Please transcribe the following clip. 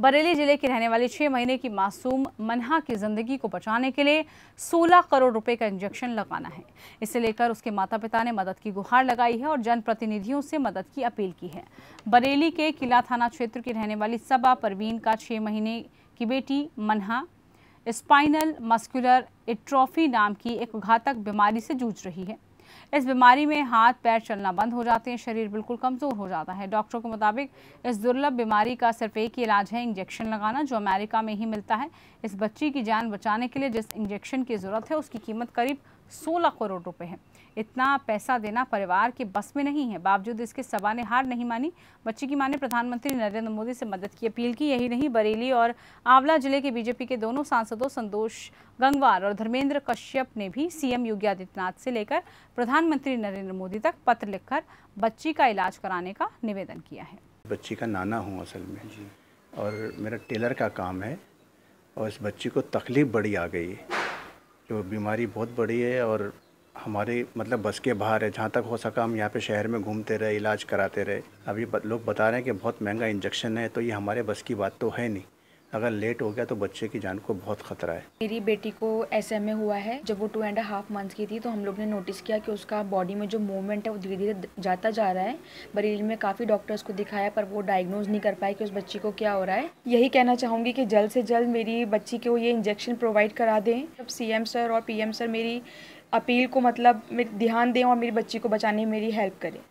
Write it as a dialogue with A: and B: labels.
A: बरेली जिले की रहने वाली छह महीने की मासूम मनहा की जिंदगी को बचाने के लिए 16 करोड़ रुपए का इंजेक्शन लगाना है इसे लेकर उसके माता पिता ने मदद की गुहार लगाई है और जनप्रतिनिधियों से मदद की अपील की है बरेली के किला थाना क्षेत्र की रहने वाली सबा परवीन का छह महीने की बेटी मनहा स्पाइनल मस्कुलर एट्रॉफी नाम की एक घातक बीमारी से जूझ रही है इस बीमारी में हाथ पैर चलना बंद हो जाते हैं शरीर बिल्कुल कमज़ोर हो जाता है डॉक्टरों के मुताबिक इस दुर्लभ बीमारी का सिर्फ एक ही इलाज है इंजेक्शन लगाना जो अमेरिका में ही मिलता है इस बच्ची की जान बचाने के लिए जिस इंजेक्शन की ज़रूरत है उसकी कीमत करीब सोलह करोड़ रुपए हैं इतना पैसा देना परिवार के बस में नहीं है बावजूद इसके सभा ने हार नहीं मानी बच्ची की मां ने प्रधानमंत्री नरेंद्र मोदी से मदद की अपील की यही नहीं बरेली और आंवला जिले के बीजेपी के दोनों सांसदों संतोष गंगवार और धर्मेंद्र कश्यप ने भी सीएम योगी आदित्यनाथ से लेकर प्रधानमंत्री नरेंद्र मोदी तक पत्र लिखकर बच्ची का इलाज कराने का निवेदन किया है
B: बच्ची का नाना हूँ असल में और मेरा टेलर का काम है और इस बच्ची को तकलीफ बड़ी आ गई है जो बीमारी बहुत बड़ी है और हमारे मतलब बस के बाहर है जहाँ तक हो सका हम यहाँ पे शहर में घूमते रहे इलाज कराते रहे अभी लोग बता रहे हैं कि बहुत महंगा इंजेक्शन है तो ये हमारे बस की बात तो है नहीं अगर लेट हो गया तो बच्चे की जान को बहुत खतरा है
C: मेरी बेटी को ऐसे में हुआ है जब वो टू एंड हाफ मंथ्स की थी तो हम लोग ने नोटिस किया कि उसका बॉडी में जो मूवमेंट है वो धीरे धीरे जाता जा रहा है बरेली में काफ़ी डॉक्टर्स को दिखाया पर वो डायग्नोज नहीं कर पाए कि उस बच्ची को क्या हो रहा है यही कहना चाहूँगी कि जल्द से जल्द मेरी बच्ची को ये इंजेक्शन प्रोवाइड करा दें जब सी सर और पी सर मेरी अपील को मतलब ध्यान दें और मेरी बच्ची को बचाने में मेरी हेल्प करें